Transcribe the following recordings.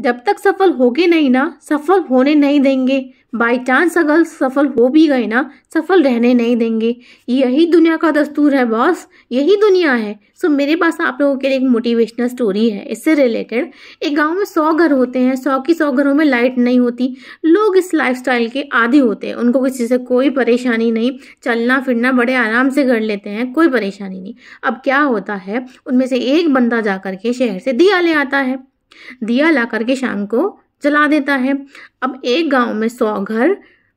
जब तक सफल होगे नहीं ना सफल होने नहीं देंगे बाई चांस अगर सफल हो भी गए ना सफल रहने नहीं देंगे यही दुनिया का दस्तूर है बॉस यही दुनिया है सो मेरे पास आप लोगों के लिए एक मोटिवेशनल स्टोरी है इससे रिलेटेड एक गांव में सौ घर होते हैं सौ की सौ घरों में लाइट नहीं होती लोग इस लाइफ के आदि होते हैं उनको किसी से कोई परेशानी नहीं चलना फिरना बड़े आराम से कर लेते हैं कोई परेशानी नहीं अब क्या होता है उनमें से एक बंदा जा के शहर से दिया ले आता है दिया ला करके शाम को जला देता है अब एक गांव में सौ घर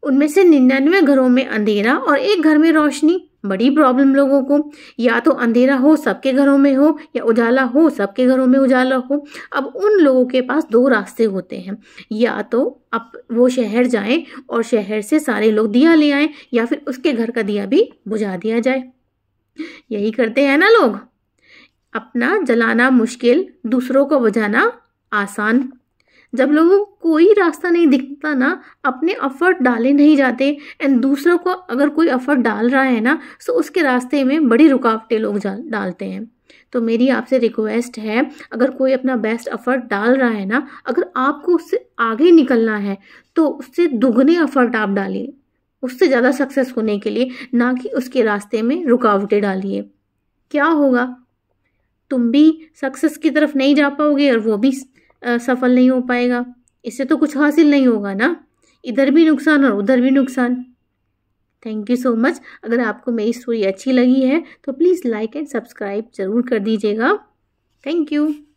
उनमें से निन्यानवे घरों में अंधेरा और एक घर में रोशनी बड़ी प्रॉब्लम लोगों को या तो अंधेरा हो सबके घरों में हो या उजाला हो सबके घरों में उजाला हो अब उन लोगों के पास दो रास्ते होते हैं या तो अब वो शहर जाएं और शहर से सारे लोग दिया ले आएं या फिर उसके घर का दिया भी बुझा दिया जाए यही करते हैं ना लोग अपना जलाना मुश्किल दूसरों को बुझाना आसान जब लोगों को कोई रास्ता नहीं दिखता ना अपने अफर्ट डाले नहीं जाते एंड दूसरों को अगर कोई अफर्ट डाल रहा है ना तो उसके रास्ते में बड़ी रुकावटें लोग डालते हैं तो मेरी आपसे रिक्वेस्ट है अगर कोई अपना बेस्ट अफर्ट डाल रहा है ना अगर आपको उससे आगे निकलना है तो उससे दुगने अफर्ट आप डालिए उससे ज़्यादा सक्सेस होने के लिए ना कि उसके रास्ते में रुकावटें डालिए क्या होगा तुम भी सक्सेस की तरफ नहीं जा पाओगे और वो भी सफल नहीं हो पाएगा इससे तो कुछ हासिल नहीं होगा ना इधर भी नुकसान और उधर भी नुकसान थैंक यू सो मच अगर आपको मेरी स्टोरी अच्छी लगी है तो प्लीज़ लाइक एंड सब्सक्राइब ज़रूर कर दीजिएगा थैंक यू